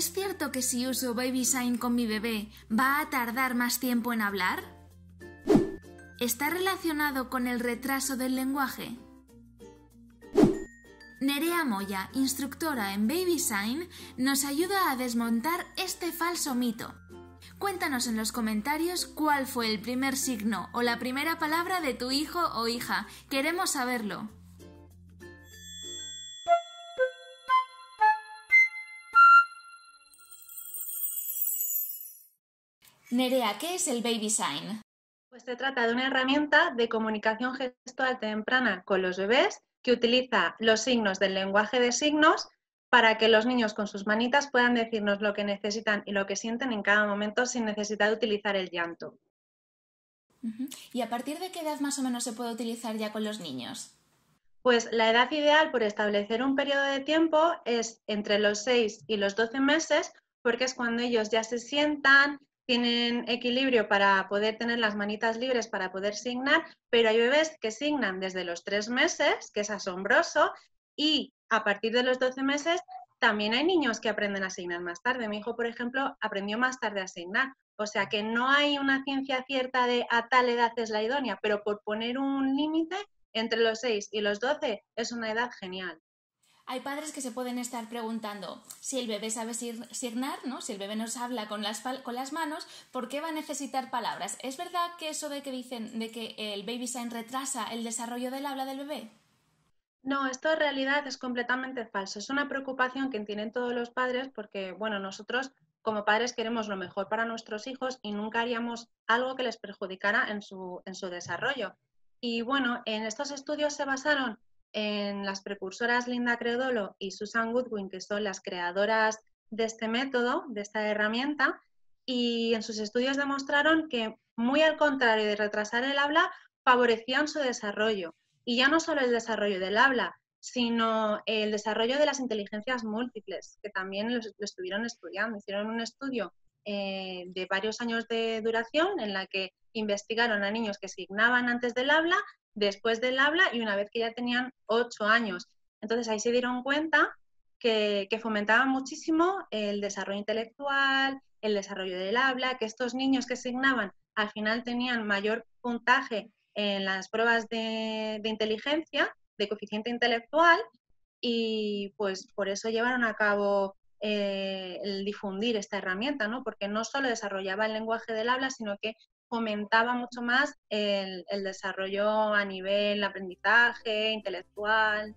¿Es cierto que si uso Baby Sign con mi bebé va a tardar más tiempo en hablar? ¿Está relacionado con el retraso del lenguaje? Nerea Moya, instructora en Baby Sign, nos ayuda a desmontar este falso mito. Cuéntanos en los comentarios cuál fue el primer signo o la primera palabra de tu hijo o hija. Queremos saberlo. Nerea, ¿qué es el Baby Sign? Pues se trata de una herramienta de comunicación gestual temprana con los bebés que utiliza los signos del lenguaje de signos para que los niños con sus manitas puedan decirnos lo que necesitan y lo que sienten en cada momento sin necesidad de utilizar el llanto. ¿Y a partir de qué edad más o menos se puede utilizar ya con los niños? Pues la edad ideal por establecer un periodo de tiempo es entre los 6 y los 12 meses, porque es cuando ellos ya se sientan, tienen equilibrio para poder tener las manitas libres para poder signar, pero hay bebés que signan desde los tres meses, que es asombroso, y a partir de los doce meses también hay niños que aprenden a signar más tarde. Mi hijo, por ejemplo, aprendió más tarde a signar. O sea que no hay una ciencia cierta de a tal edad es la idónea, pero por poner un límite, entre los seis y los doce es una edad genial hay padres que se pueden estar preguntando si el bebé sabe signar, Si el bebé nos habla con las, manos, ¿por qué va a necesitar palabras? ¿Es verdad que eso de que dicen de que el baby sign retrasa el desarrollo del habla del bebé? No, esto en realidad es completamente falso. Es una preocupación que tienen todos los padres porque, bueno, nosotros como padres queremos lo mejor para nuestros hijos y nunca haríamos algo que les perjudicara en su desarrollo. Y bueno, en estos estudios se basaron en las precursoras Linda Credolo y Susan Goodwin, que son las creadoras de este método, de esta herramienta, y en sus estudios demostraron que, muy al contrario de retrasar el habla, favorecían su desarrollo. Y ya no solo el desarrollo del habla, sino el desarrollo de las inteligencias múltiples, que también lo, estuvieron estudiando. Hicieron un estudio eh, de varios años de duración en la que investigaron a niños que signaban antes del habla después del habla y una vez que ya tenían ocho años. Entonces ahí se dieron cuenta que, fomentaba muchísimo el desarrollo intelectual, el desarrollo del habla, que estos niños que asignaban al final tenían mayor puntaje en las pruebas de, inteligencia, de coeficiente intelectual, y pues por eso llevaron a cabo eh, el difundir esta herramienta, ¿no? porque no solo desarrollaba el lenguaje del habla, sino que fomentaba mucho más el, el desarrollo a nivel aprendizaje, intelectual,